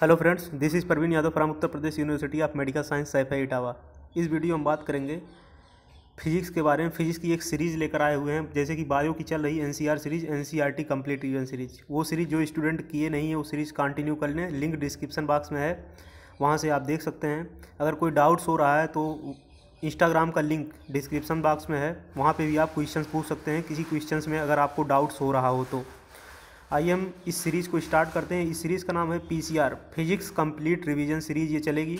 hello friends this is Praveen Yadav from Uttar Pradesh university of medical science Saifai Etawah इस video हम बात करेंगे फिजिक्स के बारे में फिजिक्स की एक सीरीज़ लेकर आए हुए हैं जैसे कि बायो की चल रही NCR series NCERT complete event series वो सीरीज़ जो स्टूडेंट किए नहीं है वो सीरीज़ कंटिन्यू कर लें लिंक डिस्क्रिप्शन बॉक्स में है वहाँ से आप देख सकते हैं अगर कोई डाउट्स हो रहा है तो इंस्टाग्राम का लिंक डिस्क्रिप्शन बॉक्स में है वहाँ पर भी आप क्वेश्चन पूछ सकते हैं किसी क्वेश्चन में अगर आपको डाउट्स हो रहा हो तो आइए हम इस सीरीज़ को स्टार्ट करते हैं इस सीरीज़ का नाम है P physics complete revision series ये चलेगी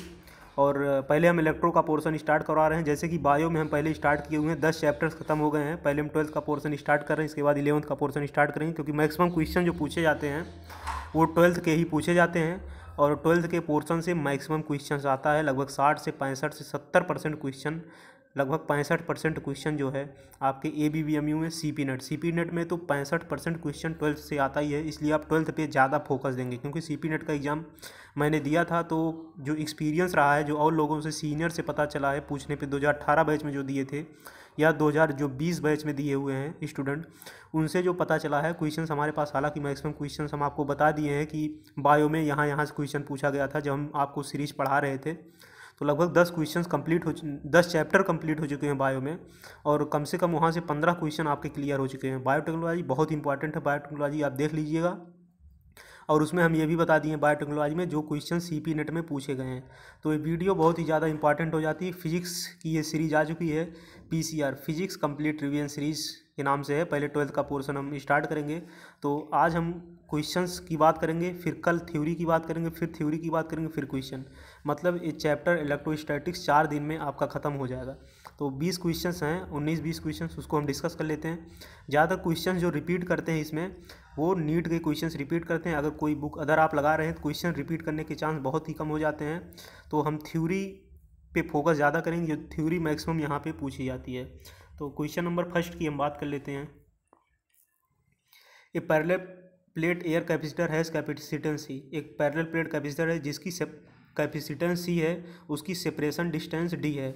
और पहले हम इलेक्ट्रो का पोर्शन स्टार्ट करवा रहे हैं जैसे कि बायो में हम पहले स्टार्ट किए हुए हैं दस चैप्टर्स खत्म हो गए हैं पहले हम ट्वेल्थ का पोर्शन स्टार्ट कर रहे हैं इसके बाद इलेवंथ का पोर्शन स्टार्ट करेंगे क्योंकि मैक्सिमम क्वेश्चन जो पूछे जाते हैं वो ट्वेल्थ के ही पूछे जाते हैं और ट्वेल्थ के पोर्शन से मैक्सिमम क्वेश्चन आता है लगभग साठ से पैंसठ से सत्तर परसेंट क्वेश्चन लगभग पैंसठ परसेंट क्वेश्चन जो है आपके A B B M U में C P net C P net में तो पैंसठ परसेंट क्वेश्चन ट्वेल्थ से आता ही है इसलिए आप ट्वेल्थ पे ज़्यादा फोकस देंगे क्योंकि सी पी नेट का एग्ज़ाम मैंने दिया था तो जो एक्सपीरियंस रहा है जो और लोगों से सीनियर से पता चला है पूछने हज़ार अठारह बैच में जो दिए थे या हज़ार जो बीस बैच में दिए हुए हैं स्टूडेंट उनसे जो पता चला है क्वेश्चन हमारे पास हालांकि मैक्सिमम क्वेश्चन हम आपको बता दिए हैं कि बायो में यहाँ यहाँ से क्वेश्चन पूछा गया था जब हम आपको सीरीज पढ़ा रहे थे तो लगभग दस क्वेश्चन कम्प्लीट हो दस चैप्टर कम्प्लीट हो चुके हैं बायो में और कम से कम वहाँ से पंद्रह क्वेश्चन आपके क्लियर हो चुके हैं बायोटेक्नोलॉजी बहुत इंपॉर्टेंट है बायोटेक्नोलॉजी आप देख लीजिएगा और उसमें हम ये भी बता दिए बायोटेक्नोलॉजी में जो क्वेश्चन सी पी नेट में पूछे गए हैं तो ये वीडियो बहुत ही ज़्यादा इंपॉर्टेंट हो जाती है फिजिक्स की ये सीरीज आ चुकी है P C R physics complete revision series के नाम से है पहले ट्वेल्थ का पोर्सन हम स्टार्ट करेंगे तो आज हम क्वेश्चंस की बात करेंगे फिर कल थ्योरी की बात करेंगे फिर थ्योरी की बात करेंगे फिर क्वेश्चन मतलब ये चैप्टर इलेक्ट्रोस्टैटिक्स चार दिन में आपका ख़त्म हो जाएगा तो बीस क्वेश्चन हैं उन्नीस बीस क्वेश्चन उसको हम डिस्कस कर लेते हैं ज़्यादातर क्वेश्चन जो रिपीट करते हैं इसमें वो नीट के क्वेश्चंस रिपीट करते हैं अगर कोई बुक अदर आप लगा रहे हैं तो क्वेश्चन रिपीट करने के चांस बहुत ही कम हो जाते हैं तो हम थ्यूरी पे फोकस ज़्यादा करेंगे जो थ्यूरी मैक्सिमम यहाँ पे पूछी जाती है तो क्वेश्चन नंबर फर्स्ट की हम बात कर लेते हैं ये parallel plate air capacitor has capacitancy एक पैरल प्लेट कैपेसिटर है जिसकी कैपेसिटेंस सी है उसकी सेपरेशन डिस्टेंस डी है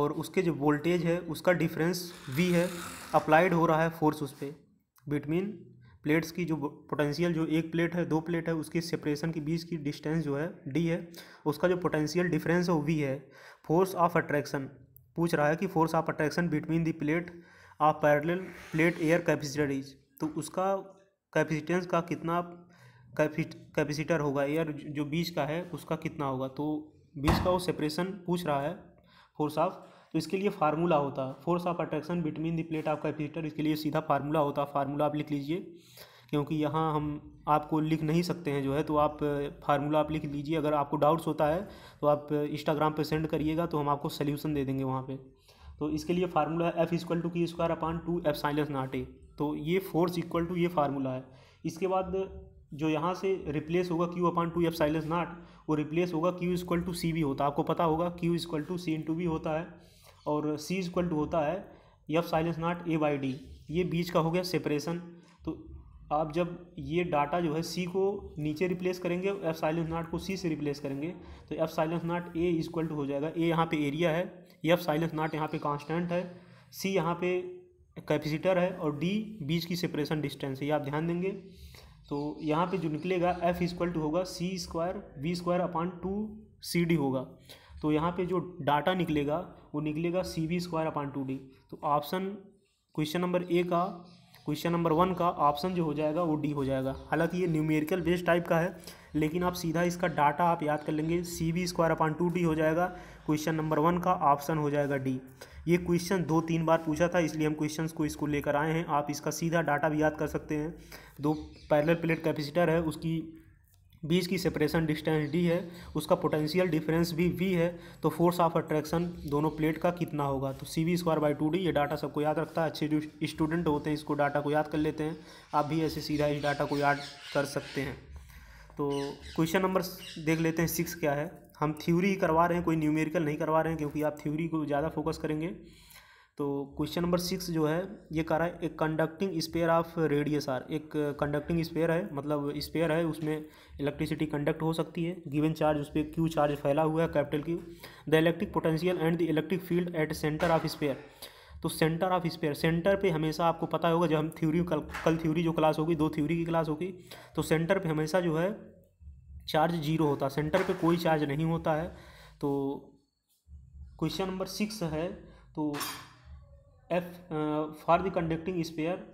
और उसके जो वोल्टेज है उसका डिफरेंस वी है अप्लाइड हो रहा है फोर्स उस पर बिटवीन प्लेट्स की जो पोटेंशियल जो एक प्लेट है दो प्लेट है उसकी सेपरेशन के बीच की डिस्टेंस जो है डी है उसका जो पोटेंशियल डिफरेंस है वो वी है फोर्स ऑफ अट्रैक्शन पूछ रहा है कि force of attraction between the plate of parallel plate air capacitor is तो उसका कैपेसिटेंस का कितना कैपेसिटर होगा एयर जो बीज का है उसका कितना होगा तो बीच का वो सेपरेशन पूछ रहा है फोर्स ऑफ तो इसके लिए फार्मूला होता है force of attraction between the plate of capacitor इसके लिए सीधा फार्मूला होता है फार्मूला आप लिख लीजिए क्योंकि यहाँ हम आपको लिख नहीं सकते हैं जो है तो आप फार्मूला आप लिख लीजिए अगर आपको डाउट्स होता है तो आप इंस्टाग्राम पर सेंड करिएगा तो हम आपको सोल्यूशन दे देंगे वहाँ पर तो इसके लिए फार्मूला है F equal to Q square upon two epsilon naught तो ये फोर्स इक्वल टू ये फार्मूला है इसके बाद जो यहाँ से रिप्लेस होगा Q upon two epsilon naught वो रिप्लेस होगा Q equal to C V होता है आपको पता होगा Q is equal to C to V होता है और सी इक्वल टू होता है epsilon naught A by D ये बीच का हो गया सेपरेशन तो आप जब ये डाटा जो है सी को नीचे रिप्लेस करेंगे एफ साइलेंस नॉट को सी से रिप्लेस करेंगे तो epsilon naught A is equal to हो जाएगा ए यहाँ पे एरिया है एफ साइलेंस नॉट यहाँ पे कांस्टेंट है सी यहाँ पे कैपेसिटर है और डी बीच की सेपरेशन डिस्टेंस है ये आप ध्यान देंगे तो यहाँ पे जो निकलेगा एफ इक्वल टू होगा C square V square upon two C D होगा तो यहाँ पे जो डाटा निकलेगा वो निकलेगा C V square upon two D तो ऑप्शन क्वेश्चन नंबर ए का क्वेश्चन नंबर वन का ऑप्शन जो हो जाएगा वो डी हो जाएगा हालांकि ये न्यूमेरिकल बेस्ड टाइप का है लेकिन आप सीधा इसका डाटा आप याद कर लेंगे C B square upon two D हो जाएगा क्वेश्चन नंबर वन का ऑप्शन हो जाएगा डी ये क्वेश्चन दो तीन बार पूछा था इसलिए हम क्वेश्चन को इसको लेकर आए हैं आप इसका सीधा डाटा भी याद कर सकते हैं दो पैरल प्लेट कैपेसिटर है उसकी बीच की सेपरेशन डिस्टेंस डी है उसका पोटेंशियल डिफरेंस भी वी है तो फोर्स ऑफ अट्रैक्शन दोनों प्लेट का कितना होगा तो C V square by two D ये डाटा सबको याद रखता है अच्छे जो स्टूडेंट होते हैं इसको डाटा को याद कर लेते हैं आप भी ऐसे सीधा इस डाटा को याद कर सकते हैं तो क्वेश्चन नंबर देख लेते हैं सिक्स क्या है हम थ्योरी ही करवा रहे हैं कोई न्यूमेरिकल नहीं करवा रहे हैं क्योंकि आप थ्योरी को ज़्यादा फोकस करेंगे तो क्वेश्चन नंबर सिक्स जो है ये कह रहा है एक conducting sphere of radius R एक कंडक्टिंग स्पेयर है मतलब स्पेयर है उसमें इलेक्ट्रिसिटी कंडक्ट हो सकती है गिवन चार्ज उस पर क्यू चार्ज फैला हुआ है capital Q the electric potential and the electric field at centre of sphere तो सेंटर ऑफ स्पेयर सेंटर पे हमेशा आपको पता होगा जब हम थ्योरी कल कल थ्योरी जो क्लास होगी दो थ्योरी की क्लास होगी तो सेंटर पे हमेशा जो है चार्ज जीरो होता है सेंटर पे कोई चार्ज नहीं होता है तो क्वेश्चन नंबर सिक्स है तो F for the conducting sphere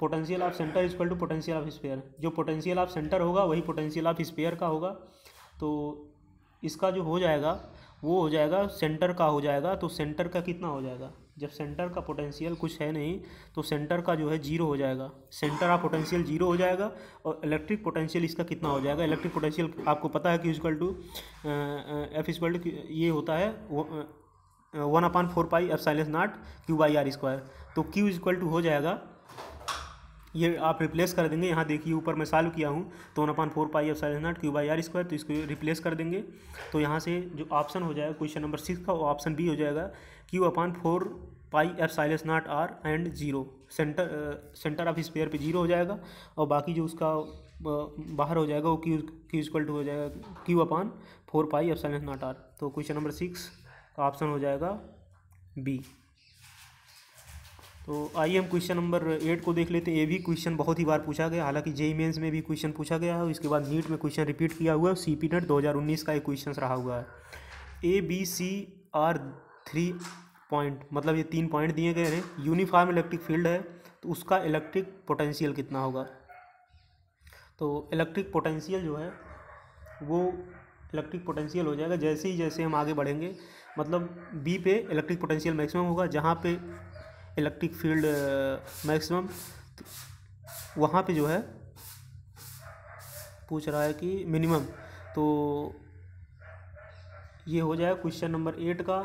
potential of centre is equal to potential of sphere जो पोटेंशियल ऑफ सेंटर होगा वही पोटेंशियल ऑफ स्पेयर का होगा तो इसका जो हो जाएगा वो हो जाएगा सेंटर का हो जाएगा तो सेंटर का कितना हो जाएगा जब सेंटर का पोटेंशियल कुछ है नहीं तो सेंटर का जो है जीरो हो जाएगा सेंटर ऑफ पोटेंशियल जीरो हो जाएगा और इलेक्ट्रिक पोटेंशियल इसका कितना हो जाएगा इलेक्ट्रिक पोटेंशियल आपको पता है कि equal to F equal to ये होता है one upon four pi epsilon naught Q by R square तो क्यू इक्वल टू हो जाएगा ये आप रिप्लेस कर देंगे यहाँ देखिए ऊपर मैं सॉल्व किया हूँ तो one upon four pi epsilon naught Q by R square तो इसको रिप्लेस कर देंगे तो यहाँ से जो ऑप्शन हो जाएगा क्वेश्चन नंबर सिक्स का वो ऑप्शन बी हो जाएगा Q upon four pi epsilon naught R and zero centre centre of sphere पर जीरो हो जाएगा और बाकी जो उसका बाहर हो जाएगा वो क्यू क्यू इक्वल टू हो जाएगा Q upon four pi epsilon naught R तो क्वेश्चन नंबर सिक्स तो ऑप्शन हो जाएगा बी तो आइए हम क्वेश्चन नंबर एट को देख लेते हैं ये भी क्वेश्चन बहुत ही बार पूछा गया हालांकि जेई मेन्स में भी क्वेश्चन पूछा गया है इसके बाद नीट में क्वेश्चन रिपीट किया हुआ है सी पी नेट दो का एक क्वेश्चन रहा हुआ है A B C R three point मतलब ये तीन पॉइंट दिए गए हैं यूनिफॉर्म इलेक्ट्रिक फील्ड है तो उसका इलेक्ट्रिक पोटेंशियल कितना होगा तो इलेक्ट्रिक पोटेंशियल जो है वो इलेक्ट्रिक पोटेंशियल हो जाएगा जैसे ही जैसे हम आगे बढ़ेंगे मतलब बी पे इलेक्ट्रिक पोटेंशियल मैक्सिमम होगा जहाँ पे इलेक्ट्रिक फील्ड मैक्सिमम वहाँ पे जो है पूछ रहा है कि मिनिमम तो ये हो जाएगा क्वेश्चन नंबर एट का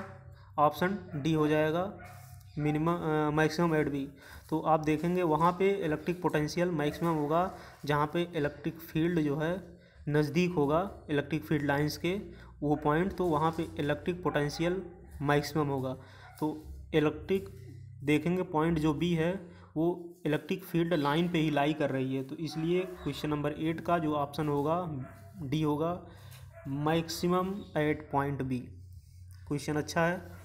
ऑप्शन डी हो जाएगा मिनिमम मैक्सिमम एट बी तो आप देखेंगे वहाँ पे इलेक्ट्रिक पोटेंशियल मैक्सिमम होगा जहाँ पे इलेक्ट्रिक फील्ड जो है नज़दीक होगा इलेक्ट्रिक फील्ड लाइंस के वो पॉइंट तो वहाँ पे इलेक्ट्रिक पोटेंशियल मैक्सिमम होगा तो इलेक्ट्रिक देखेंगे पॉइंट जो बी है वो इलेक्ट्रिक फील्ड लाइन पे ही लाई कर रही है तो इसलिए क्वेश्चन नंबर एट का जो ऑप्शन होगा डी होगा maximum at point B question अच्छा है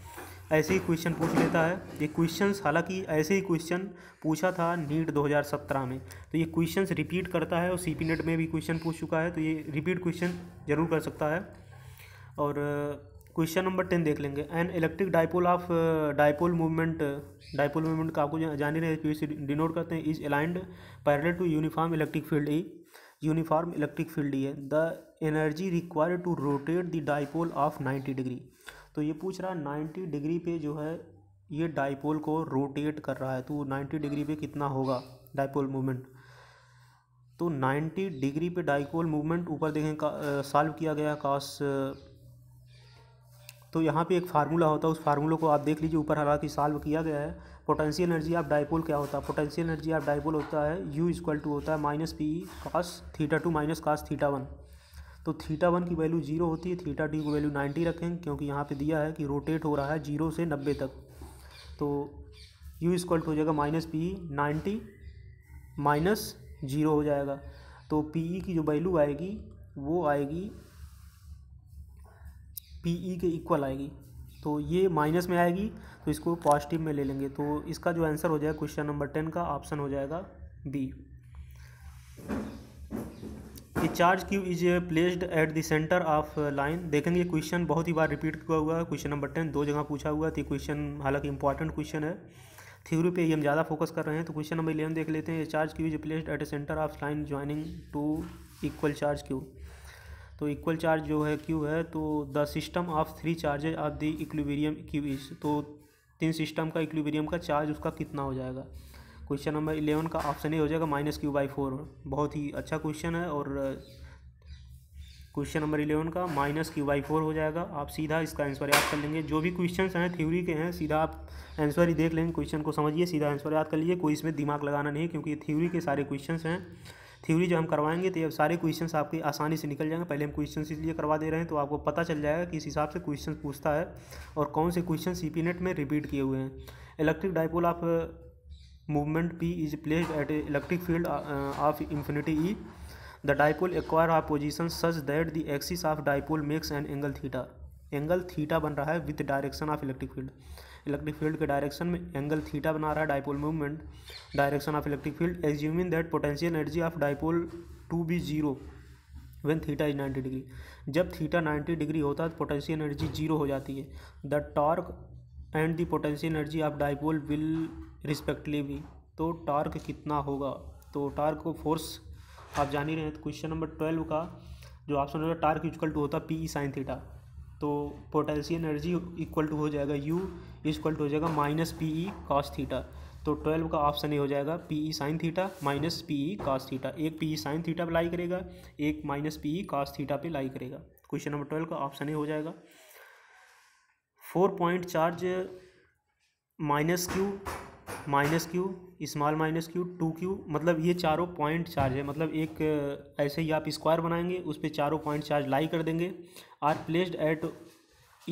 ऐसे ही क्वेश्चन पूछ लेता है ये क्वेश्चन हालांकि ऐसे ही क्वेश्चन पूछा था नीट 2017 में तो ये क्वेश्चन रिपीट करता है और सी नेट में भी क्वेश्चन पूछ चुका है तो ये रिपीट क्वेश्चन जरूर कर सकता है और क्वेश्चन नंबर टेन देख लेंगे an electric dipole of dipole movement dipole movement का आपको जान ही रहे डिनोट करते हैं is aligned parallel to uniform electric field E uniform electric field E है the energy required to rotate the dipole of ninety degree तो ये पूछ रहा है नाइन्टी डिग्री पे जो है ये डाइपोल को रोटेट कर रहा है तो नाइन्टी डिग्री पे कितना होगा डाइपोल मूवमेंट तो 90 डिग्री पे डाइपोल मूवमेंट ऊपर देखें सॉल्व किया गया कास तो यहाँ पे एक फार्मूला होता है उस फार्मूला को आप देख लीजिए ऊपर हालांकि साल्व किया गया है पोटेंशियल एनर्जी ऑफ डायपोल क्या होता है पोटेंशियल एनर्जी ऑफ डाइपोल होता है यू इक्वल टू होता है minus P cos theta two minus cos theta one तो थीटा वन की वैल्यू जीरो होती है थीटा टू की वैल्यू नाइन्टी रखें क्योंकि यहाँ पर दिया है कि रोटेट हो रहा है जीरो से नब्बे तक तो यू इक्वल टू हो जाएगा minus P ninety minus zero हो जाएगा तो पी की जो वैल्यू आएगी वो आएगी पी ई e के इक्वल आएगी तो ये माइनस में आएगी तो इसको पॉजिटिव में ले लेंगे तो इसका जो आंसर हो जाएगा क्वेश्चन नंबर टेन का ऑप्शन हो जाएगा B a charge Q is placed at the centre of line देखेंगे क्वेश्चन बहुत ही बार रिपीट हुआ हुआ है क्वेश्चन नंबर टेन दो जगह पूछा हुआ तो क्वेश्चन हालांकि इंपॉर्टेंट क्वेश्चन है थ्योरी पे ये हम ज़्यादा फोकस कर रहे हैं तो क्वेश्चन नंबर इलेवन देख लेते हैं charge Q is placed at a centre of line joining two equal charge Q तो इक्वल चार्ज जो है क्यू है तो the system of three charges of the equilibrium Q तो तीन सिस्टम का इक्विबेरियम का चार्ज उसका कितना हो जाएगा क्वेश्चन नंबर इलेवन का ऑप्शन ए हो जाएगा माइनस क्यू बाई फोर बहुत ही अच्छा क्वेश्चन है और क्वेश्चन नंबर इलेवन का माइनस क्यू बाई फोर हो जाएगा आप सीधा इसका आंसर याद कर लेंगे जो भी क्वेश्चन हैं थ्योरी के हैं सीधा आप आंसर ही देख लेंगे क्वेश्चन को समझिए सीधा आंसर याद कर लीजिए कोई इसमें दिमाग लगाना नहीं क्योंकि ये थ्योरी के सारे क्वेश्चन हैं थ्योरी जो हम करवाएंगे तो ये सारे क्वेश्चन आपके आसानी से निकल जाएंगे पहले हम क्वेश्चन इसलिए करवा दे रहे हैं तो आपको पता चल जाएगा कि इस हिसाब से क्वेश्चन पूछता है और कौन से क्वेश्चन सी नेट में रिपीट किए हुए हैं electric dipole of movement P is placed at electric field of infinity E the dipole acquire of position such that the axis of dipole makes an angle theta angle theta बन रहा है with direction of electric field electric field के direction में angle theta बना रहा है dipole movement direction of electric field assuming that potential energy of dipole to be zero when theta is ninety degree जब theta ninety degree होता है तो potential energy zero हो जाती है the torque and the potential energy of dipole will respectively भी तो torque कितना होगा तो टॉर्क को फोर्स आप जान ही रहे हैं तो क्वेश्चन नंबर ट्वेल्व का जो ऑप्शन होगा टार्क इक्वल टू होता है पी साइन थीटा तो पोटेंशियल एनर्जी इक्वल टू हो जाएगा यू इक्वल टू हो जाएगा minus P E cos theta तो ट्वेल्व का ऑप्शन ए हो जाएगा P E sine theta minus P E cos theta एक पी ई साइन थीटा पर लाई करेगा एक minus P E cos theta पे लाई करेगा क्वेश्चन नंबर ट्वेल्व का ऑप्शन ए हो जाएगा four point charge minus Q minus Q small minus Q two Q मतलब ये चारों पॉइंट चार्ज है मतलब एक ऐसे ही आप स्क्वायर बनाएंगे उस पर चारों पॉइंट चार्ज लाई कर देंगे are placed at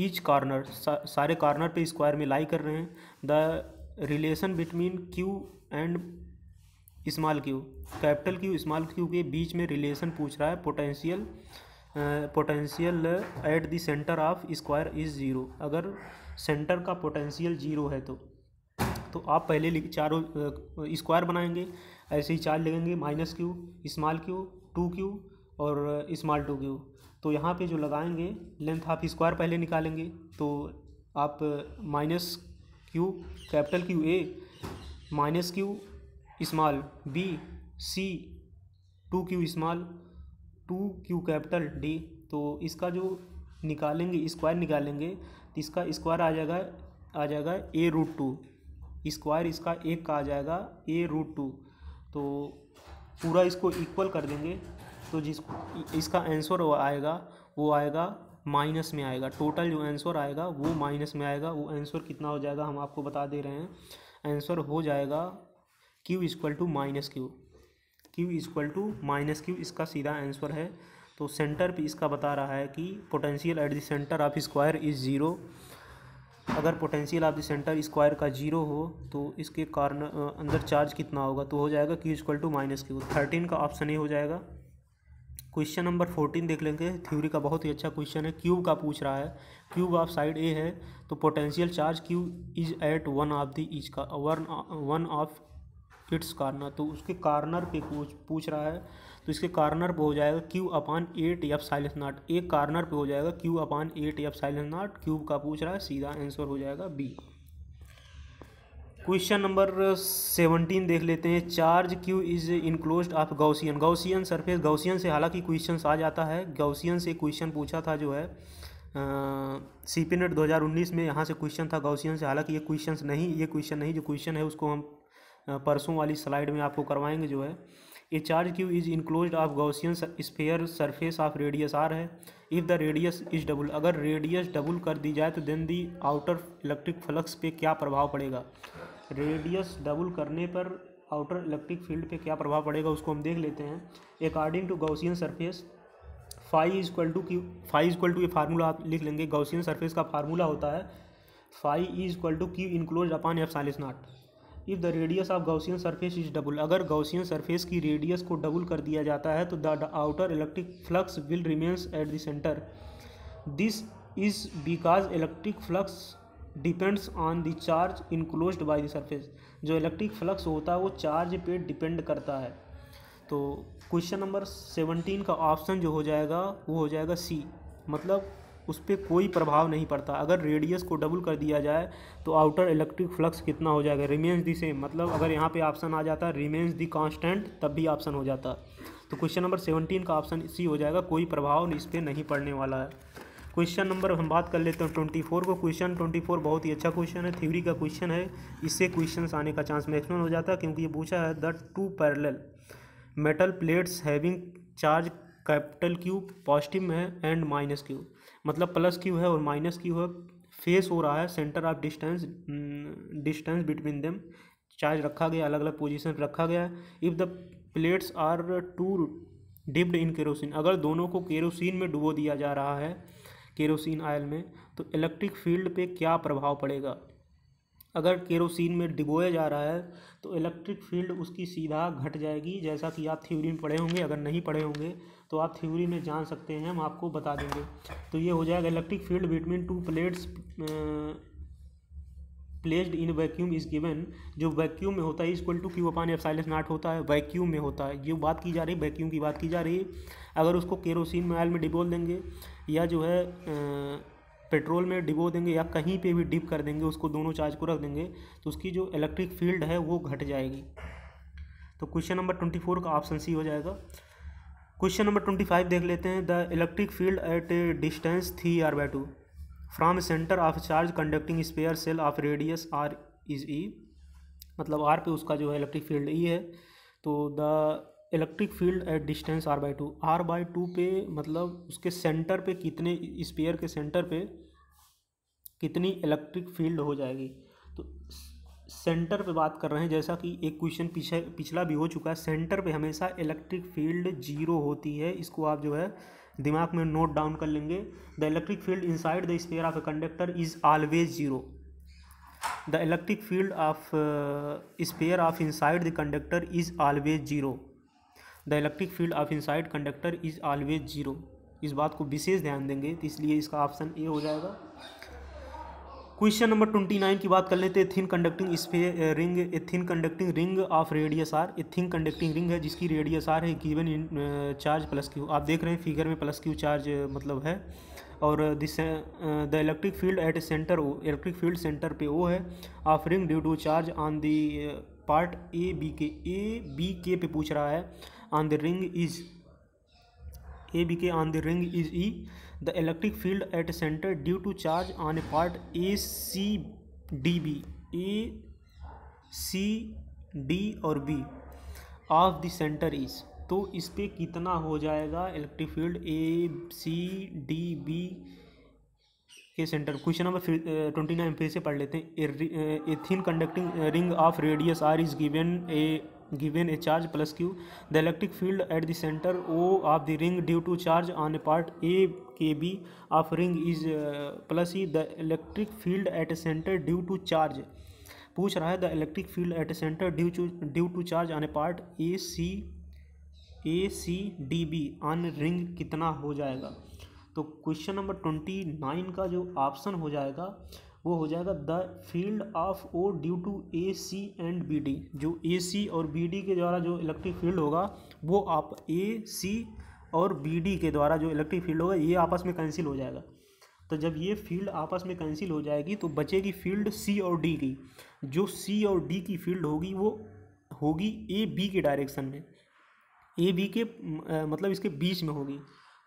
each corner सारे कॉर्नर पे स्क्वायर में लाई कर रहे हैं the relation between Q and small Q capital Q small Q के बीच में रिलेशन पूछ रहा है potential potential at the centre of square is zero अगर सेंटर का पोटेंशियल ज़ीरो है तो तो आप पहले चारों स्क्वायर बनाएंगे ऐसे ही चार लगेंगे minus Q small Q two Q और स्मॉल टू क्यू तो यहाँ पे जो लगाएंगे लेंथ आप स्क्वायर पहले निकालेंगे तो आप minus Q capital Q A minus Q small B C two Q small two Q capital D तो इसका जो निकालेंगे स्क्वायर निकालेंगे तो इसका स्क्वायर आ जाएगा आ जाएगा ए रूट टू स्क्वायर इसका एक का आ जाएगा ए रूट टू तो पूरा इसको इक्वल कर देंगे तो जिस इसका आंसर आएगा वो आएगा माइनस में आएगा टोटल जो आंसर आएगा वो माइनस में आएगा वो आंसर कितना हो जाएगा हम आपको बता दे रहे हैं आंसर हो जाएगा Q equal to minus Q Q equal to minus Q इसका सीधा आंसर है तो सेंटर पे इसका बता रहा है कि potential at the centre of square is zero अगर potential of the centre square का जीरो हो तो इसके कारण अंदर चार्ज कितना होगा तो हो जाएगा Q equal to minus Q thirteen का ऑप्शन ए हो जाएगा क्वेश्चन नंबर फोर्टीन देख लेंगे थ्योरी का बहुत ही अच्छा क्वेश्चन है क्यूब का पूछ रहा है क्यूब ऑफ साइड ए है तो potential charge Q is at one of the is का one one of its corner तो उसके कार्नर पे पूछ पूछ रहा है तो इसके कार्नर पर हो जाएगा Q upon eight epsilon naught एक कार्नर पर हो जाएगा Q upon eight epsilon naught cube का पूछ रहा है सीधा आंसर हो जाएगा बी क्वेश्चन नंबर सेवनटीन देख लेते हैं charge Q is enclose of Gaussian Gaussian surface Gaussian से हालांकि क्वेश्चन आ जाता है गौसियन से क्वेश्चन पूछा था जो है सी पी नेट दो में यहाँ से क्वेश्चन था गौसियन से हालांकि ये क्वेश्चन नहीं ये क्वेश्चन नहीं जो क्वेश्चन है उसको हम परसों वाली स्लाइड में आपको करवाएंगे जो है a charge Q is enclose of Gaussian sphere surface of radius R है if the radius is double अगर रेडियस डबल कर दी जाए तो then the outer electric flux पे क्या प्रभाव पड़ेगा रेडियस डबल करने पर आउटर इलेक्ट्रिक फील्ड पे क्या प्रभाव पड़ेगा उसको हम देख लेते हैं according to Gaussian surface phi equal to Q phi equal to ये फार्मूला आप लिख लेंगे गौसियन सरफेस का फार्मूला होता है phi is equal to Q enclose upon epsilon naught if the radius of Gaussian surface is double अगर Gaussian surface की radius को डबल कर दिया जाता है तो the outer electric flux will remains at the centre this is because electric flux depends on the charge enclose by the surface जो electric flux होता है वो चार्ज पे डिपेंड करता है तो क्वेश्चन नंबर सेवनटीन का ऑप्शन जो हो जाएगा वो हो जाएगा सी मतलब उस पर कोई प्रभाव नहीं पड़ता अगर रेडियस को डबल कर दिया जाए तो आउटर इलेक्ट्रिक फ्लक्स कितना हो जाएगा रिमेन्स दी सेम मतलब अगर यहाँ पे ऑप्शन आ जाता रिमेन्स दी कांस्टेंट तब भी ऑप्शन हो जाता तो क्वेश्चन नंबर सेवनटीन का ऑप्शन सी हो जाएगा कोई प्रभाव इस पर नहीं पड़ने वाला है क्वेश्चन नंबर हम बात कर लेते हैं ट्वेंटी फोर को क्वेश्चन ट्वेंटी फोर बहुत ही अच्छा क्वेश्चन है थ्योरी का क्वेश्चन है इससे क्वेश्चन आने का चांस मैक्सिमम हो जाता है क्योंकि ये पूछा है the two parallel metal plates having charge capital Q positive में है एंड माइनस क्यू मतलब प्लस क्यू है और माइनस क्यू है फेस हो रहा है centre of distance distance between them charge रखा गया अलग अलग पोजीशन पर रखा गया है if the plates are to dipped in kerosene अगर दोनों को केरोसिन में डुबो दिया जा रहा है केरोसिन आयल में तो इलेक्ट्रिक फील्ड पे क्या प्रभाव पड़ेगा अगर केरोसिन में डिबोया जा रहा है तो इलेक्ट्रिक फील्ड उसकी सीधा घट जाएगी जैसा कि आप थ्योरी में पढ़े होंगे अगर नहीं पढ़े होंगे तो आप थ्योरी में जान सकते हैं हम आपको बता देंगे तो ये हो जाएगा electric field between two plates placed in vacuum is given जो वैक्यूम में होता है equal to Q upon epsilon naught होता है वैक्यूम में होता है ये बात की जा रही है वैक्यूम की बात की जा रही है अगर उसको केरोसिन में में डिबोल देंगे या जो है पेट्रोल में डिबो देंगे या कहीं पे भी डिप कर देंगे उसको दोनों चार्ज को रख देंगे तो उसकी जो इलेक्ट्रिक फील्ड है वो घट जाएगी तो क्वेश्चन नंबर ट्वेंटी फोर का ऑप्शन सी हो जाएगा क्वेश्चन नंबर ट्वेंटी फाइव देख लेते हैं the electric field at a distance three R by two from centre of charge conducting sphere shell of radius R is E मतलब R पे उसका जो है इलेक्ट्रिक फील्ड ई है तो the electric field at distance R by two R by two पे मतलब उसके सेंटर पे कितने स्पेयर के सेंटर पे कितनी इलेक्ट्रिक फील्ड हो जाएगी सेंटर पे बात कर रहे हैं जैसा कि एक क्वेश्चन पीछे पिछला भी हो चुका है सेंटर पे हमेशा इलेक्ट्रिक फील्ड जीरो होती है इसको आप जो है दिमाग में नोट डाउन कर लेंगे the electric field inside the sphere of a conductor is always zero the electric field of sphere of inside the conductor is always zero the electric field of inside conductor is always zero इस बात को विशेष ध्यान देंगे तो इसलिए इसका option A हो जाएगा क्वेश्चन नंबर ट्वेंटी नाइन की बात कर लेते हैं थिन कंडक्टिंग स्पे ring a thin conducting ring of radius R a thin conducting ring है जिसकी रेडियस आर है given in charge plus Q आप देख रहे हैं फिगर में प्लस क्यू चार्ज मतलब है और this the electric field at centre O electric field centre पे ओ है of ring due to charge on the part A B K A B K पे पूछ रहा है on the ring is A B K on the ring is E the electric field at centre due to charge on a part A C D B A C D और B of the centre is तो इस पर कितना हो जाएगा electric field A C D B के centre question number twenty nine फिर से पढ़ लेते हैं a thin conducting ring of radius R is given a given a charge plus Q the electric field at centre O of the ring due to charge on a part A K B of ring is plus E the electric field at a centre due to charge पूछ रहा है the electric field at a centre due to due to charge on a part A C A C D B on ring कितना हो जाएगा तो question number twenty nine का जो option हो जाएगा वो हो जाएगा the field of O due to A C and B D जो ए सी और बी डी के द्वारा जो इलेक्ट्रिक फील्ड होगा वो आप ए सी और बी डी के द्वारा जो इलेक्ट्रिक फील्ड होगा ये आपस में कैंसिल हो जाएगा तो जब ये फील्ड आपस में कैंसिल हो जाएगी तो बचेगी फील्ड सी और डी की जो सी और डी की फील्ड होगी वो होगी ए बी के डायरेक्शन में ए बी के मतलब इसके बीच में होगी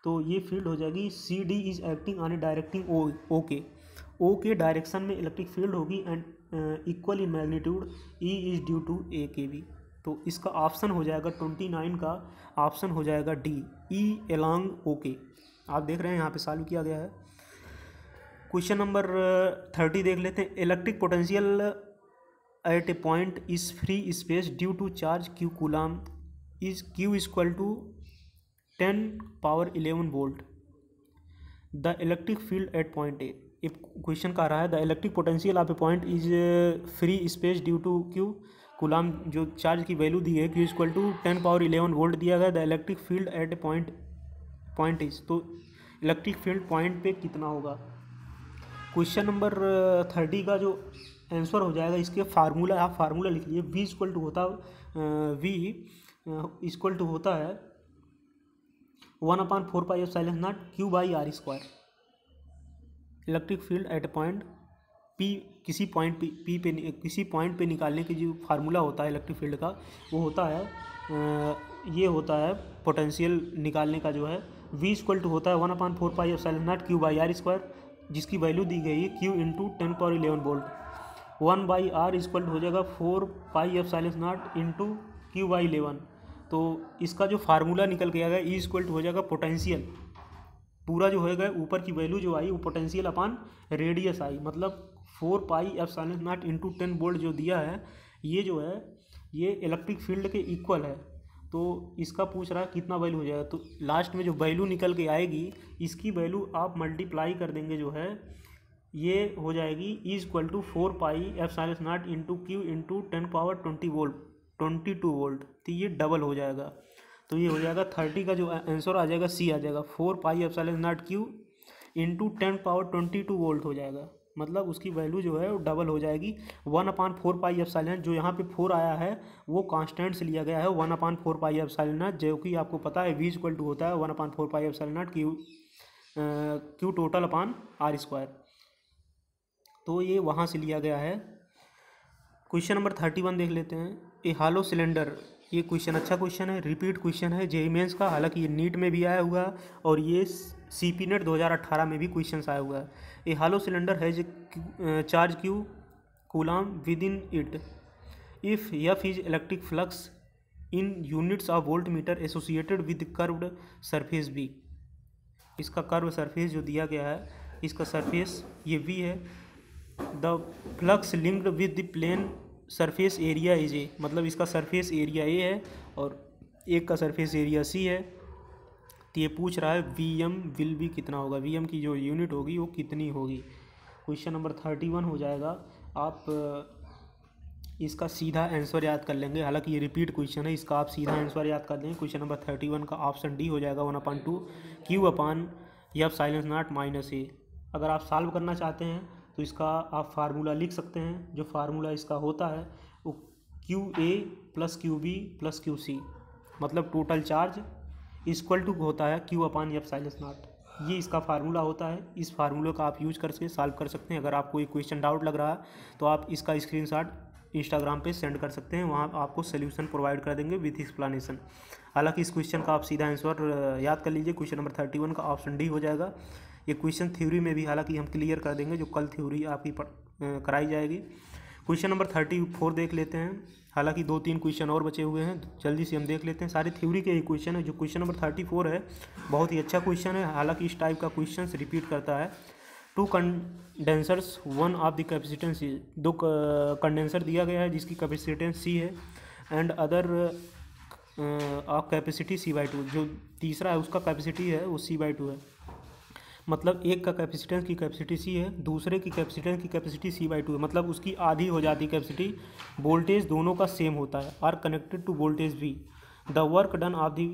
तो ये फील्ड हो जाएगी C D is acting on a directing O okay O के डायरेक्शन में इलेक्ट्रिक फील्ड होगी and equal in magnitude E is due to A K V तो इसका ऑप्शन हो जाएगा ट्वेंटी नाइन का ऑप्शन हो जाएगा डी ई एलॉन्ग ओ के आप देख रहे हैं यहाँ पे सॉल्व किया गया है क्वेश्चन नंबर थर्टी देख लेते हैं electric potential at a point is free space due to charge Q coulomb is Q equal to ten power eleven volt the electric field at point A question आ रहा है the electric potential of a point is free space due to Q coulomb जो charge की value दी है Q equal to ten power eleven volt दिया गया the electric field at a point point is तो इलेक्ट्रिक फील्ड पॉइंट पे कितना होगा क्वेश्चन नंबर थर्टी का जो आंसर हो जाएगा इसके फार्मूला आप फार्मूला लिख लीजिए वी इक्वल टू होता वी इक्वल टू होता है one upon four pi epsilon naught Q by R square electric field at a point P किसी पॉइंट पी, पी पे किसी पॉइंट पे निकालने की जो फार्मूला होता है इलेक्ट्रिक फील्ड का वो होता है आ, ये होता है पोटेंशियल निकालने का जो है वी इक्वल टू होता है one upon four pi epsilon naught Q by R square जिसकी वैल्यू दी गई है Q into ten power eleven volt one by R equal हो जाएगा four pi epsilon naught into Q by eleven तो इसका जो formula निकल गया है ई इक्वल हो जाएगा पोटेंशियल पूरा जो होएगा ऊपर की वैल्यू जो आई वो पोटेंशियल अपान रेडियस आई मतलब four pi epsilon naught into ten volt जो दिया है ये जो है ये इलेक्ट्रिक फील्ड के इक्वल है तो इसका पूछ रहा है कितना वैल्यू हो जाएगा तो लास्ट में जो वैल्यू निकल के आएगी इसकी वैल्यू आप मल्टीप्लाई कर देंगे जो है ये हो जाएगी is equal to four pi epsilon naught into Q into ten power twenty volt twenty two volt तो ये डबल हो जाएगा तो ये हो जाएगा थर्टी का जो आंसर आ जाएगा सी आ जाएगा four pi epsilon naught Q into ten power twenty two volt हो जाएगा मतलब उसकी वैल्यू जो है वो डबल हो जाएगी one upon four pi epsilon जो यहाँ पे फोर आया है वो कांस्टेंट से लिया गया है one upon four pi epsilon जो कि आपको पता है वी इक्वल टू होता है one upon four pi epsilon Q Q total upon R square तो ये वहाँ से लिया गया है क्वेश्चन नंबर थर्टी वन देख लेते हैं ए हालो सिलेंडर ये क्वेश्चन अच्छा क्वेश्चन है रिपीट क्वेश्चन है जे मेन्स का हालांकि ये नीट में भी आया हुआ है और ये सी पी नेट दो में भी क्वेश्चन आया हुआ है ये hollow cylinder has charge Q coulomb within it if phi is electric flux in units of volt metre associated with curved surface B इसका कर्व सरफेस जो दिया गया है इसका सरफेस ये वी है the flux linked with the plane surface area is A मतलब इसका सरफेस एरिया ए है और एक का सरफेस एरिया सी है तो ये पूछ रहा है वी एम विल भी कितना होगा वी एम की जो यूनिट होगी वो कितनी होगी क्वेश्चन नंबर थर्टी वन हो जाएगा आप इसका सीधा आंसर याद कर लेंगे हालांकि ये रिपीट क्वेश्चन है इसका आप सीधा आंसर याद कर लेंगे क्वेश्चन नंबर थर्टी वन का ऑप्शन डी हो जाएगा one upon two Q upon epsilon naught minus A अगर आप सॉल्व करना चाहते हैं तो इसका आप फार्मूला लिख सकते हैं जो फार्मूला इसका होता है वो Q A plus Q B plus Q C मतलब टोटल चार्ज इक्वल टू होता है Q upon epsilon naught ये इसका फार्मूला होता है इस फार्मूला का आप यूज करके सॉल्व कर सकते हैं अगर आपको एक क्वेश्चन डाउट लग रहा है तो आप इसका स्क्रीनशॉट इंस्टाग्राम पे सेंड कर सकते हैं वहाँ आपको सोल्यूशन प्रोवाइड कर देंगे विथ एक्सप्लानेशन हालांकि इस क्वेश्चन का आप सीधा आंसर याद कर लीजिए क्वेश्चन नंबर थर्टी वन का ऑप्शन डी हो जाएगा ये क्वेश्चन थ्योरी में भी हालांकि हम क्लियर कर देंगे जो कल थ्योरी आपकी कराई जाएगी क्वेश्चन नंबर थर्टी फोर देख लेते हैं हालांकि दो तीन क्वेश्चन और बचे हुए हैं जल्दी से हम देख लेते हैं सारे थ्योरी के ही क्वेश्चन है जो क्वेश्चन नंबर थर्टी फोर है बहुत ही अच्छा क्वेश्चन है हालांकि इस टाइप का क्वेश्चन रिपीट करता है two condensers one of the capacitance दो कंडेंसर दिया गया है जिसकी कैपेसिटेंस सी है and other of capacity C by two जो तीसरा है उसका कैपेसिटी है वो सी बाई टू है मतलब एक का कैपेसिटेंस की कैपेसिटी सी है दूसरे की कैपेसिटेंस की कैपेसिटी सी बाई टू है मतलब उसकी आधी हो जाती है कैपेसिटी वोल्टेज दोनों का सेम होता है are connected to voltage V the work done of the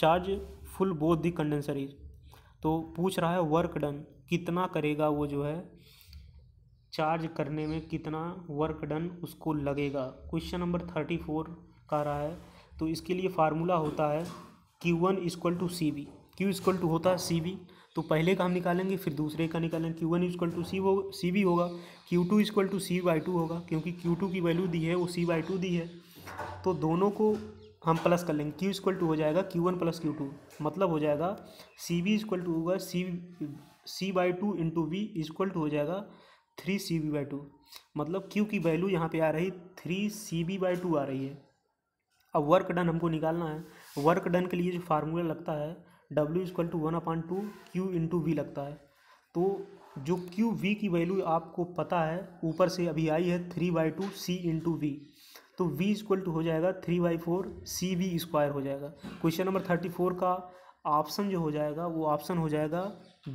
charge full both the is तो पूछ रहा है वर्क डन कितना करेगा वो जो है चार्ज करने में कितना वर्क डन उसको लगेगा क्वेश्चन नंबर थर्टी फोर का रहा है तो इसके लिए फार्मूला होता है Q one equal to C B Q equal to होता है सी बी तो पहले का हम निकालेंगे फिर दूसरे का निकालेंगे Q one equal to C वो सी भी होगा Q two equal to C by two होगा क्योंकि क्यू टू की वैल्यू दी है वो सी बाई टू दी है तो दोनों को हम प्लस कर लेंगे क्यू इजक्ल टू हो जाएगा Q one plus Q two मतलब हो जाएगा सी बी इजक्ल टू होगा C C by two into B equal to हो जाएगा three C B by two मतलब क्यू की वैल्यू यहाँ पर आ रही three C B by two आ रही है अब वर्क डन हमको निकालना है वर्क डन के लिए जो फार्मूला लगता है W equal to one upon two Q into V लगता है तो जो क्यू वी की वैल्यू आपको पता है ऊपर से अभी आई है three by two C into V तो वी इक्वल टू हो जाएगा three by four C V square हो जाएगा क्वेश्चन नंबर थर्टी फोर का ऑप्शन जो हो जाएगा वो ऑप्शन हो जाएगा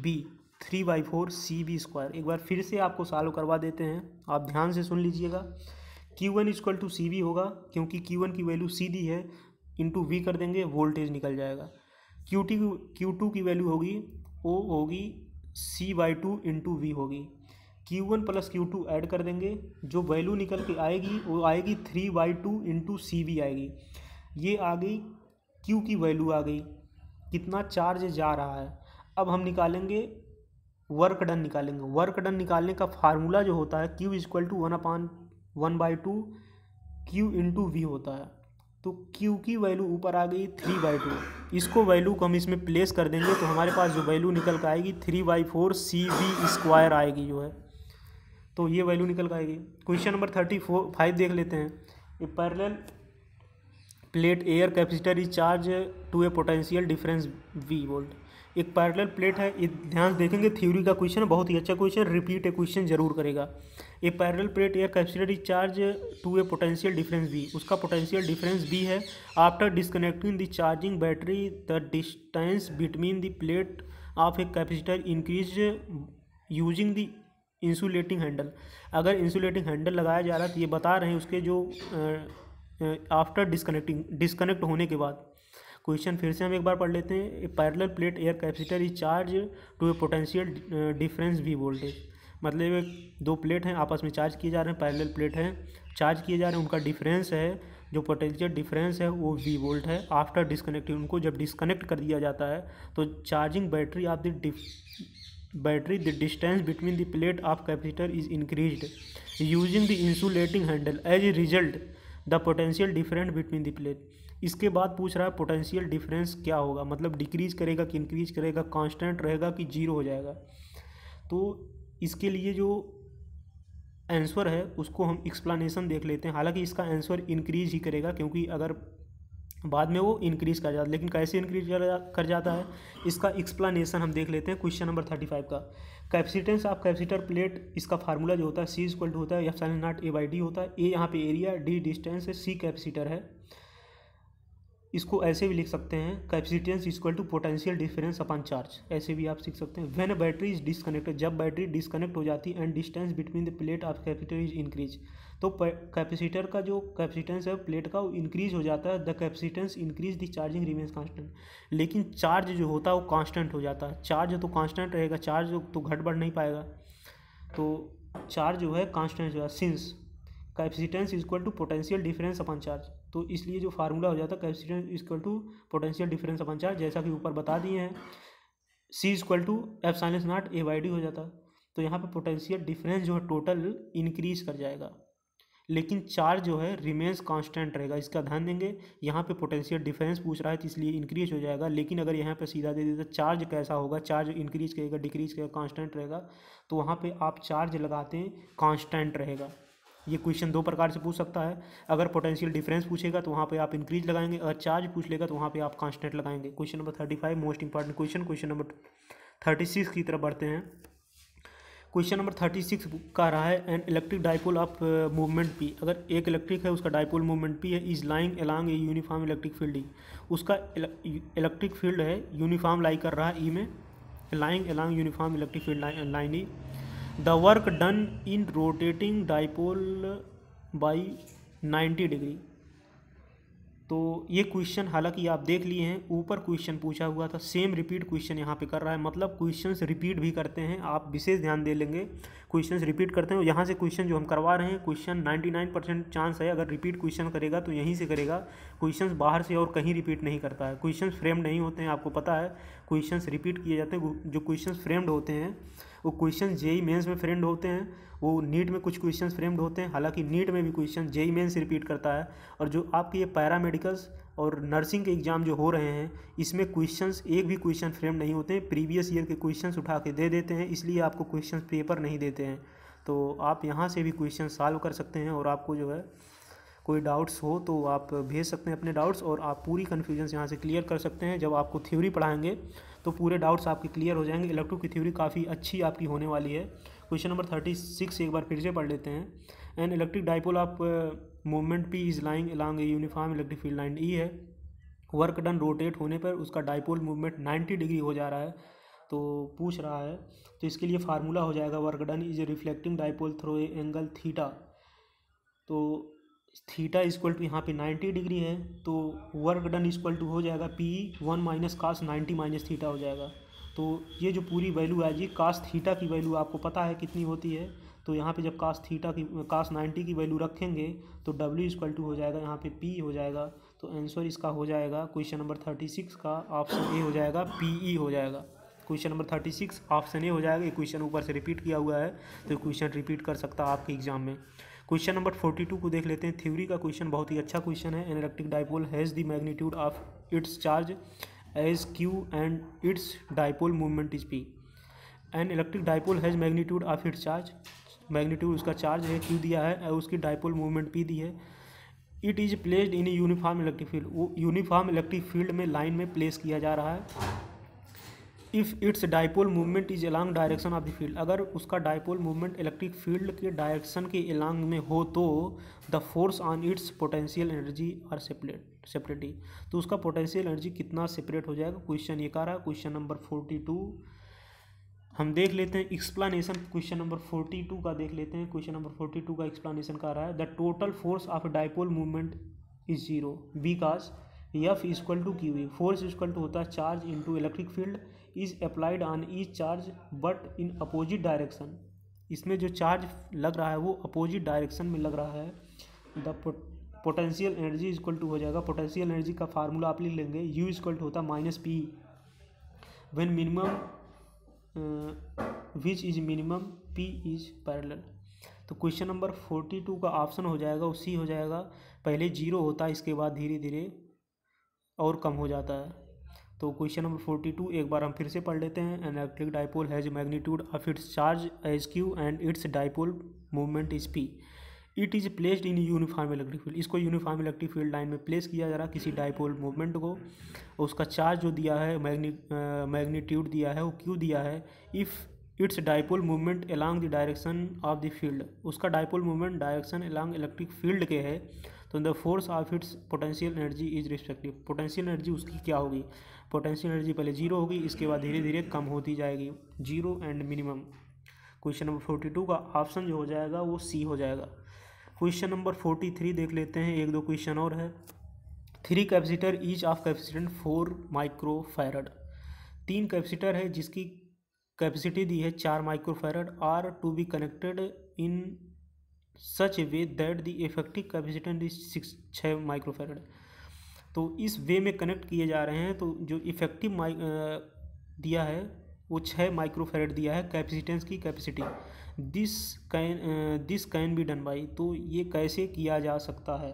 B three by four C B square एक बार फिर से आपको सॉल्व करवा देते हैं आप ध्यान से सुन लीजिएगा Q one equal to C B होगा क्योंकि क्यू वन की वैल्यू सी दी है इंटू वी कर देंगे वोल्टेज निकल जाएगा क्यू टी क्यू टू की वैल्यू होगी वो होगी C by two into V होगी Q one plus Q two add कर देंगे जो वैल्यू निकल के आएगी वो आएगी three by two into C V आएगी ये आ गई क्यू की वैल्यू आ गई कितना चार्ज जा रहा है अब हम निकालेंगे वर्क डन निकालेंगे वर्क डन निकालने का फार्मूला जो होता है Q equal to one upon one by two Q into V होता है तो Q की वैल्यू ऊपर आ गई थ्री बाई टू इसको वैल्यू को हम इसमें प्लेस कर देंगे तो हमारे पास जो वैल्यू निकल कर आएगी three by four C B square आएगी जो है तो ये वैल्यू निकल कर आएगी question number thirty four five देख लेते हैं a parallel plate air capacitor is charge to a potential difference V volt एक पैरेलल प्लेट है ये ध्यान देखेंगे थ्योरी का क्वेश्चन बहुत ही अच्छा क्वेश्चन रिपीट ए क्वेश्चन जरूर करेगा a parallel plate air capacitor charge to a potential difference B उसका पोटेंशियल डिफरेंस बी है after disconnecting the charging battery the distance between the plate of a capacitor increase using the insulating handle अगर insulating handle लगाया जा रहा है तो ये बता रहे हैं उसके जो आफ्टर डिसकनेक्टिंग डिस्कनेक्ट होने के बाद क्वेश्चन फिर से हम एक बार पढ़ लेते हैं a parallel plate air capacitor is charge to a potential difference V voltage मतलब एक दो प्लेट हैं आपस में चार्ज किए जा रहे हैं पैरल प्लेट हैं चार्ज किए जा रहे हैं उनका डिफरेंस है जो पोटेंशियल डिफरेंस है वो वी वोल्ट है आफ्टर डिसकनेक्टिंग उनको जब डिसकनेक्ट कर दिया जाता है तो charging battery of the battery the distance between the plate of capacitor is increase using the insulating handle as a result the potential different between the plate इसके बाद पूछ रहा है पोटेंशियल डिफरेंस क्या होगा मतलब डिक्रीज करेगा कि इंक्रीज करेगा कांस्टेंट रहेगा कि जीरो हो जाएगा तो इसके लिए जो आंसर है उसको हम एक्सप्लानेशन देख लेते हैं हालांकि इसका आंसर इंक्रीज ही करेगा क्योंकि अगर बाद में वो इंक्रीज कर जाता लेकिन कैसे इंक्रीज कर जाता है इसका एक्सप्लानेशन हम देख लेते हैं क्वेश्चन नंबर थर्टी फाइव का कैपेसिटेंस ऑफ कैपेसिटर प्लेट इसका फार्मूला जो होता है सी इज होता है epsilon naught A by D होता है ए यहाँ पे एरिया डी डिस्टेंस है सी कैपेसिटर है इसको ऐसे भी लिख सकते हैं capacitance equal to potential difference upon charge ऐसे भी आप सीख सकते हैं व्हेन बैटरी इज डिसकनेक्टेड जब बैटरी डिसकनेक्ट हो जाती है and distance between the plate of capacitor is increase तो कैपेसिटर का जो कैपेसिटेंस है प्लेट का वो इंक्रीज हो जाता है the capacitance increase the charging remains constant लेकिन चार्ज जो होता है वो कांस्टेंट हो जाता है चार्ज तो कांस्टेंट रहेगा चार्ज तो, तो घट बढ़ नहीं पाएगा तो चार्ज जो है कांस्टेंट जो है since capacitance equal to potential difference upon charge तो इसलिए जो फार्मूला हो जाता है capacitance equal to potential difference upon charge जैसा कि ऊपर बता दिए हैं C equal to epsilon naught A by d हो जाता तो यहाँ पर पोटेंशियल डिफरेंस जो है टोटल इंक्रीज कर जाएगा लेकिन चार्ज जो है रिमेन्स कांस्टेंट रहेगा इसका ध्यान देंगे यहाँ पे पोटेंशियल डिफरेंस पूछ रहा है तो इसलिए इंक्रीज हो जाएगा लेकिन अगर यहाँ पे सीधा दे देते चार्ज कैसा होगा चार्ज इंक्रीज करेगा डिक्रीज करेगा कांस्टेंट रहेगा तो वहाँ पे आप चार्ज लगाते हैं कांस्टेंट रहेगा ये क्वेश्चन दो प्रकार से पूछ सकता है अगर पोटेंशियल डिफरेंस पूछेगा तो वहाँ पे आप इंक्रीज लगाएंगे अगर चार्ज पूछ लेगा तो वहाँ पे आप कांस्टेंट लगाएंगे question number thirty five most important question question number thirty six की तरफ बढ़ते हैं क्वेश्चन नंबर थर्टी सिक्स का रहा है an electric dipole of movement P अगर एक इलेक्ट्रिक है उसका डाइपोल मूवमेंट पी है is lying along a uniform electric field उसका इलेक्ट्रिक फील्ड है यूनिफॉर्म लाई कर रहा है ई e में lying along uniform electric field line E the work done in rotating dipole by 90 degree तो ये question हालांकि आप देख लिए हैं ऊपर क्वेश्चन पूछा हुआ था सेम रिपीट क्वेश्चन यहाँ पे कर रहा है मतलब क्वेश्चंस रिपीट भी करते हैं आप विशेष ध्यान दे लेंगे क्वेश्चंस रिपीट करते हैं और यहाँ से क्वेश्चन जो हम करवा रहे हैं क्वेश्चन 99 परसेंट चांस है अगर रिपीट क्वेश्चन करेगा तो यहीं से करेगा क्वेश्चन बाहर से और कहीं रिपीट नहीं करता है क्वेश्चन फ्रेम्ड नहीं होते हैं आपको पता है क्वेश्चन रिपीट किए जाते हैं जो क्वेश्चन फ्रेम्ड होते हैं वो क्वेश्चन जेई मेंस में फ्रेंड होते हैं वो नीट में कुछ क्वेश्चन फ्रेम्ड होते हैं हालांकि नीट में भी क्वेश्चन जेई मेंस रिपीट करता है और जो आपके ये पैरामेडिकल्स और नर्सिंग के एग्ज़ाम जो हो रहे हैं इसमें क्वेश्चंस एक भी क्वेश्चन फ्रेम नहीं होते हैं प्रीवियस ईयर के क्वेश्चंस उठा के दे देते हैं इसलिए आपको क्वेश्चंस पेपर नहीं देते हैं तो आप यहाँ से भी क्वेश्चन सॉल्व कर सकते हैं और आपको जो है कोई डाउट्स हो तो आप भेज सकते हैं अपने डाउट्स और आप पूरी कन्फ्यूजन्स यहाँ से क्लियर कर सकते हैं जब आपको थ्योरी पढ़ाएंगे तो पूरे डाउट्स आपके क्लियर हो जाएंगे इलेक्ट्रो की थ्योरी काफ़ी अच्छी आपकी होने वाली है क्वेश्चन नंबर थर्टी सिक्स एक बार फिर से पढ़ लेते हैं and electric dipole of movement P is lying along a uniform electric field line E है वर्क डन रोटेट होने पर उसका डाइपोल मूवमेंट नाइन्टी डिग्री हो जा रहा है तो पूछ रहा है तो इसके लिए फार्मूला हो जाएगा work done is a reflecting dipole through a angle theta तो थीटा इक्वल टू यहाँ पे 90 डिग्री है तो वर्क डन इक्वल टू हो जाएगा P one minus cos ninety minus theta हो जाएगा तो ये जो पूरी वैल्यू आएगी कास्ट थीटा की वैल्यू आपको पता है कितनी होती है तो यहाँ पे जब कास्ट थीटा की कास्ट नाइन्टी की वैल्यू रखेंगे तो डब्ल्यू इक्वल टू हो जाएगा यहाँ पे पी हो जाएगा तो आंसर इसका हो जाएगा क्वेश्चन नंबर सिक्स का ऑप्शन ए हो जाएगा ई हो जाएगा question number six option A हो जाएगा ये क्वेश्चन ऊपर से रिपीट किया हुआ है तो क्वेश्चन रिपीट कर सकता है आपके एग्जाम में क्वेश्चन नंबर फोर्टी टू को देख लेते हैं थ्योरी का क्वेश्चन बहुत ही अच्छा क्वेश्चन है an electric dipole has the magnitude of its charge as Q and its dipole movement is P an electric dipole has magnitude of its charge magnitude उसका चार्ज है क्यू दिया है और उसकी डाइपोल मूवमेंट पी दी है it is placed in uniform electric field वो uniform electric field में लाइन में प्लेस किया जा रहा है if its dipole movement is along direction of the field अगर उसका डायपोल मूवमेंट इलेक्ट्रिक फील्ड के डायरेक्शन के अलॉन्ग में हो तो the force on its potential energy are separate separately तो उसका पोटेंशियल एनर्जी कितना सेपरेट हो जाएगा क्वेश्चन ये कह रहा है क्वेश्चन नंबर फोर्टी टू हम देख लेते हैं explanation question number forty two का देख लेते हैं क्वेश्चन नंबर फोर्टी टू का एक्सप्लानेशन कह रहा है the total force of dipole movement is zero because is equal to Q force equal to होता है charge into electric field is applied on each charge but in opposite direction इसमें जो charge लग रहा है वो अपोजिट डायरेक्शन में लग रहा है the potential energy equal to हो जाएगा पोटेंशियल एनर्जी का फार्मूला आप लिख लेंगे यू इक्वल टू होता है minus P when minimum which is minimum P is parallel तो क्वेश्चन नंबर फोर्टी टू का ऑप्शन हो जाएगा उसी हो जाएगा पहले जीरो होता है इसके बाद धीरे धीरे और कम हो जाता है तो क्वेश्चन नंबर फोर्टी टू एक बार हम फिर से पढ़ लेते हैं an electric dipole has magnitude of its charge as Q and its dipole movement is P it is placed in uniform electric field इसको यूनिफॉर्म इलेक्ट्रिक फील्ड लाइन में place किया जा रहा किसी डायपोल मूवमेंट को और उसका चार्ज जो दिया है मैग्नीट्यूड दिया है वो क्यू दिया है if its dipole movement along the direction of the field उसका dipole movement direction along electric field के है तो the force of its potential energy is respective potential energy उसकी क्या होगी पोटेंशियल एनर्जी पहले जीरो होगी इसके बाद धीरे धीरे कम होती जाएगी zero and minimum question number forty two का ऑप्शन जो हो जाएगा वो सी हो जाएगा क्वेश्चन नंबर फोर्टी थ्री देख लेते हैं एक दो क्वेश्चन और है three capacitor each of capacitant four micro farad तीन कैपेसिटर है जिसकी कैपेसिटी दी है चार micro farad are to be connected in such a way that the effective capacitant is six छः माइक्रोफेरेड तो इस वे में कनेक्ट किए जा रहे हैं तो जो इफेक्टिव माइ दिया है वो छः माइक्रोफेरेड दिया है कैपेसिटेंस की capacity this can this can be done by तो ये कैसे किया जा सकता है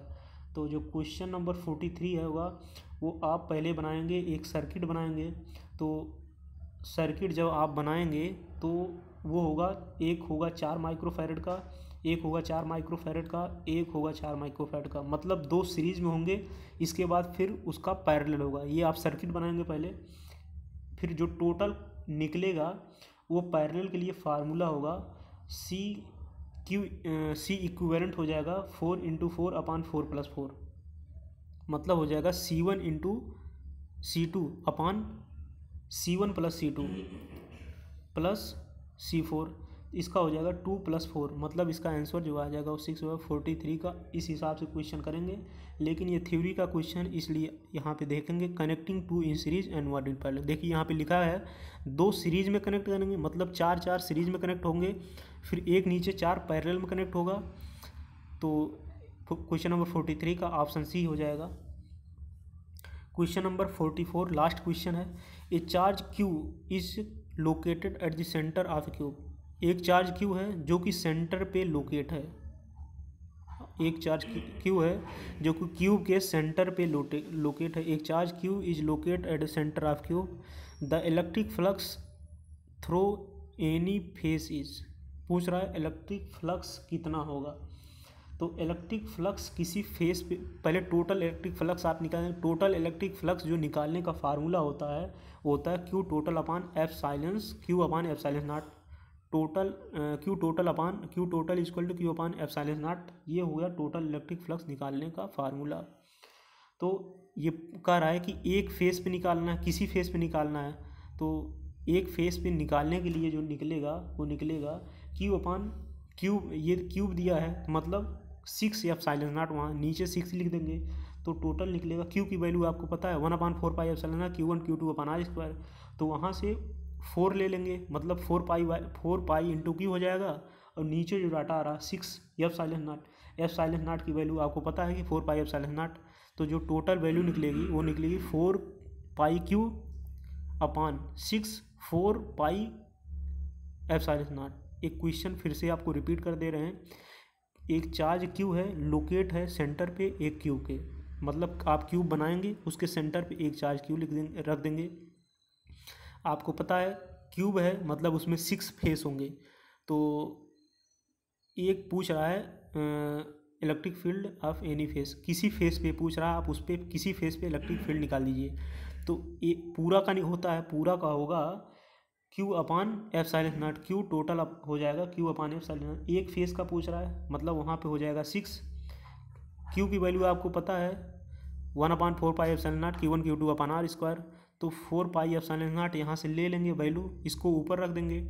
तो जो क्वेश्चन नंबर फोर्टी थ्री है होगा वो आप पहले बनाएंगे एक सर्किट बनाएंगे तो सर्किट जब आप बनाएंगे तो वो होगा एक होगा चार माइक्रोफेरेड का एक होगा चार माइक्रोफेरेट का एक होगा चार माइक्रोफेरेड का मतलब दो सीरीज में होंगे इसके बाद फिर उसका पैरेलल होगा ये आप सर्किट बनाएंगे पहले फिर जो टोटल निकलेगा वो पैरेलल के लिए फार्मूला होगा सी क्यू सी इक्वेलेंट हो जाएगा four into four upon four plus four मतलब हो जाएगा C one into C two upon C one plus C two plus C four इसका हो जाएगा टू प्लस फोर मतलब इसका आंसर जो आ जाएगा वो सिक्स होगा फोर्टी थ्री का इस हिसाब से क्वेश्चन करेंगे लेकिन ये थ्योरी का क्वेश्चन इसलिए यहाँ पे देखेंगे connecting two in series and one in parallel देखिए यहाँ पे लिखा है दो सीरीज में कनेक्ट करेंगे मतलब चार चार सीरीज में कनेक्ट होंगे फिर एक नीचे चार पैरल में कनेक्ट होगा तो क्वेश्चन नंबर फोर्टी थ्री का ऑप्शन सी हो जाएगा question number forty four last question है a charge Q is located at the centre of cube एक चार्ज क्यू है जो कि सेंटर पे लोकेट है एक चार्ज क्यू है जो कि क्यूब के सेंटर पे लोकेट है एक charge Q is locate at the centre of cube the electric flux through any face is पूछ रहा है इलेक्ट्रिक फ्लक्स कितना होगा तो इलेक्ट्रिक फ्लक्स किसी फेस पे पहले टोटल इलेक्ट्रिक फ्लक्स आप निकालें टोटल इलेक्ट्रिक फ्लक्स जो निकालने का फार्मूला होता है वो होता है Q total upon epsilon Q upon epsilon naught total Q total upon Q total equal to Q upon epsilon naught ये हो गया टोटल इलेक्ट्रिक फ्लक्स निकालने का फार्मूला तो ये कह रहा है कि एक फेस पे निकालना है किसी फेस पे निकालना है तो एक फेस पे निकालने के लिए जो निकलेगा वो निकलेगा क्यू अपान क्यूब ये क्यूब दिया है मतलब सिक्स एफ साइलेंस नाट वहाँ नीचे सिक्स लिख देंगे तो टोटल निकलेगा क्यू की वैल्यू आपको पता है one upon four pi epsilon naught Q one Q two upon R square तो वहाँ से फोर ले लेंगे मतलब four pi by four pi into Q हो जाएगा और नीचे जो डाटा आ रहा six epsilon naught epsilon naught की वैल्यू आपको पता है कि four pi epsilon naught तो जो टोटल वैल्यू निकलेगी वो निकलेगी four pi Q upon six four pi epsilon naught एक क्वेश्चन फिर से आपको रिपीट कर दे रहे हैं एक चार्ज क्यू है लोकेट है सेंटर पे एक क्यू के मतलब आप क्यूब बनाएंगे उसके सेंटर पे एक चार्ज क्यू लिख देंगे रख देंगे आपको पता है क्यूब है मतलब उसमें सिक्स फेस होंगे तो एक पूछ रहा है electric field of any face किसी फेस पे पूछ रहा है आप उस पर किसी फेस पे इलेक्ट्रिक फील्ड निकाल लीजिए तो ये पूरा का नहीं होता है पूरा का होगा Q upon epsilon naught Q total up हो जाएगा क्यू अपान एफ साइलेंस एक फेस का पूछ रहा है मतलब वहाँ पे हो जाएगा सिक्स क्यू की वैल्यू आपको पता है one upon four pi epsilon naught Q one Q two upon R square तो four pi epsilon naught यहाँ से ले लेंगे वैल्यू इसको ऊपर रख देंगे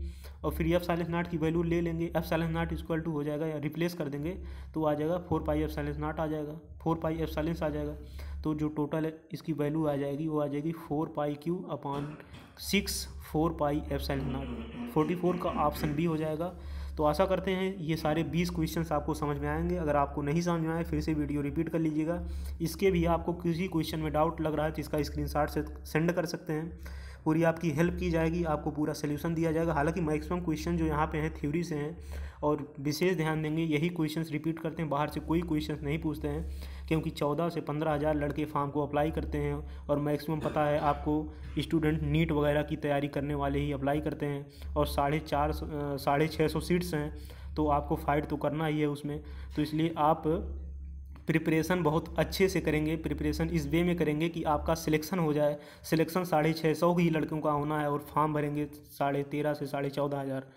और फिर एफ साइलेंस नाट की वैल्यू ले लेंगे epsilon naught equal to हो जाएगा या रिप्लेस कर देंगे तो आ जाएगा four pi epsilon naught आ जाएगा फोर पाई एफ साइलेंस आ जाएगा तो जो टोटल इसकी वैल्यू आ जाएगी वो आ जाएगी four pi Q upon six four pi epsilon naught forty four का ऑप्शन बी हो जाएगा तो आशा करते हैं ये सारे बीस क्वेश्चन आपको समझ में आएंगे अगर आपको नहीं समझ में आए फिर से वीडियो रिपीट कर लीजिएगा इसके भी आपको किसी क्वेश्चन में डाउट लग रहा है तो इसका स्क्रीन से सेंड कर सकते हैं पूरी आपकी हेल्प की जाएगी आपको पूरा सोल्यूशन दिया जाएगा हालांकि मैक्सिमम क्वेश्चन जो यहाँ पे हैं थ्योरी से हैं और विशेष ध्यान देंगे यही क्वेश्चंस रिपीट करते हैं बाहर से कोई क्वेश्चंस नहीं पूछते हैं क्योंकि चौदह से पंद्रह हज़ार लड़के फार्म को अप्लाई करते हैं और मैक्सिमम पता है आपको स्टूडेंट नीट वगैरह की तैयारी करने वाले ही अप्लाई करते हैं और साढ़े चार साढ़े छः सौ सीट्स हैं तो आपको फाइट तो करना ही है उसमें तो इसलिए आप प्रिपरेशन बहुत अच्छे से करेंगे प्रिपरेशन इस वे में करेंगे कि आपका सिलेक्शन हो जाए सिलेक्शन साढ़े छः सौ ही लड़कियों का होना है और फॉर्म भरेंगे साढ़े तेरह से साढ़े चौदह हज़ार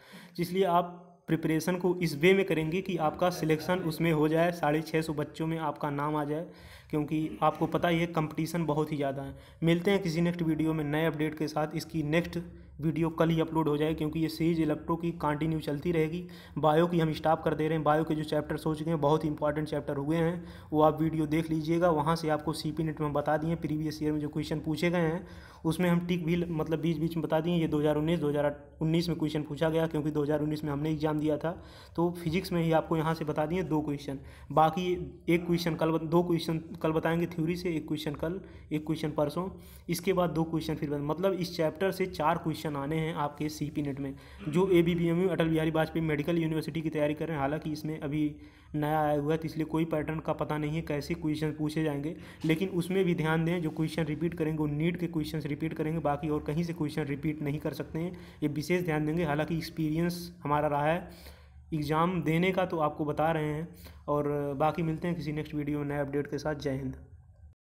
इसलिए आप प्रिपरेशन को इस वे में करेंगे कि आपका सिलेक्शन उसमें हो जाए साढ़े छः सौ बच्चों में आपका नाम आ जाए क्योंकि आपको पता ही है कंपटीशन बहुत ही ज़्यादा है मिलते हैं किसी नेक्स्ट वीडियो में नए अपडेट के साथ इसकी नेक्स्ट वीडियो कल ही अपलोड हो जाए क्योंकि ये सीरीज इलेक्ट्रो की कंटिन्यू चलती रहेगी बायो की हम स्टाप कर दे रहे हैं बायो के जो चैप्टर हो चुके हैं बहुत ही इंपॉर्टेंट चैप्टर हुए हैं वो आप वीडियो देख लीजिएगा वहाँ से आपको सी पी नेट में बता दिए प्रीवियस ईयर में जो क्वेश्चन पूछे गए हैं उसमें हम टिक भी मतलब बीच बीच में बता दिए ये दो हज़ार उन्नीस दो हज़ार उन्नीस में क्वेश्चन पूछा गया क्योंकि दो हज़ार उन्नीस में हमने एग्जाम दिया था तो फिजिक्स में ही आपको यहाँ से बता दिए दो क्वेश्चन बाकी एक क्वेश्चन कल दो क्वेश्चन कल बताएंगे थ्योरी से एक क्वेश्चन कल एक क्वेश्चन परसों इसके बाद दो क्वेश्चन फिर मतलब इस चैप्टर से चार क्वेश्चन क्वेश्चन आने हैं आपके सी पी नेट में जो A B B M U Atal Bihari Vajpayee medical university की तैयारी कर रहे हैं हालांकि इसमें अभी नया आया हुआ है तो इसलिए कोई पैटर्न का पता नहीं है कैसे क्वेश्चन पूछे जाएंगे लेकिन उसमें भी ध्यान दें जो क्वेश्चन रिपीट करेंगे वो नीट के क्वेश्चन रिपीट करेंगे बाकी और कहीं से क्वेश्चन रिपीट नहीं कर सकते हैं ये विशेष ध्यान देंगे हालाँकि एक्सपीरियंस हमारा रहा है एग्ज़ाम देने का तो आपको बता रहे हैं और बाकी मिलते हैं किसी नेक्स्ट वीडियो में नए अपडेट के साथ जय हिंद